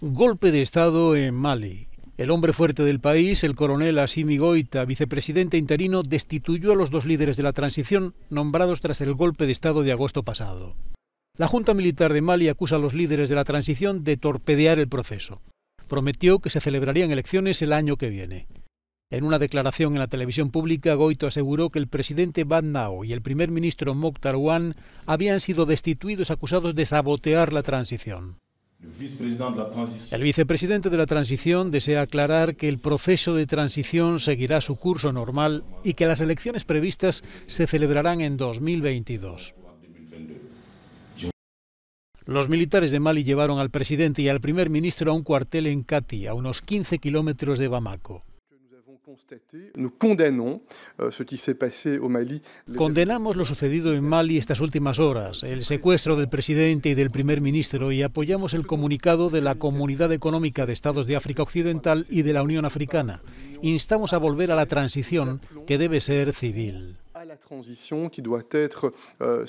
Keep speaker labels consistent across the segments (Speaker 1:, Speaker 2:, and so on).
Speaker 1: Golpe de Estado en Mali. El hombre fuerte del país, el coronel Asimi Goita, vicepresidente interino, destituyó a los dos líderes de la transición nombrados tras el golpe de Estado de agosto pasado. La Junta Militar de Mali acusa a los líderes de la transición de torpedear el proceso. Prometió que se celebrarían elecciones el año que viene. En una declaración en la televisión pública, Goito aseguró que el presidente Nao y el primer ministro Mokhtar Wan habían sido destituidos acusados de sabotear la transición. El vicepresidente de la transición desea aclarar que el proceso de transición seguirá su curso normal y que las elecciones previstas se celebrarán en 2022. Los militares de Mali llevaron al presidente y al primer ministro a un cuartel en Kati, a unos 15 kilómetros de Bamako.
Speaker 2: Euh,
Speaker 1: Condenamos lo sucedido en Mali estas últimas horas, el secuestro del presidente y del primer ministro, y apoyamos el comunicado de la Comunidad Económica de Estados de África Occidental y de la Unión Africana. Instamos a volver a la transición, que debe ser civil. Euh,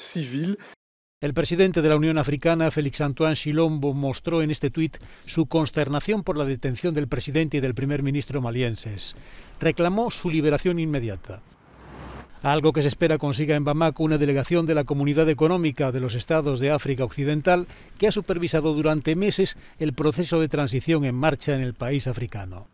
Speaker 1: el presidente de la Unión Africana, Félix Antoine Chilombo, mostró en este tuit su consternación por la detención del presidente y del primer ministro malienses. Reclamó su liberación inmediata. Algo que se espera consiga en Bamako una delegación de la Comunidad Económica de los Estados de África Occidental que ha supervisado durante meses el proceso de transición en marcha en el país africano.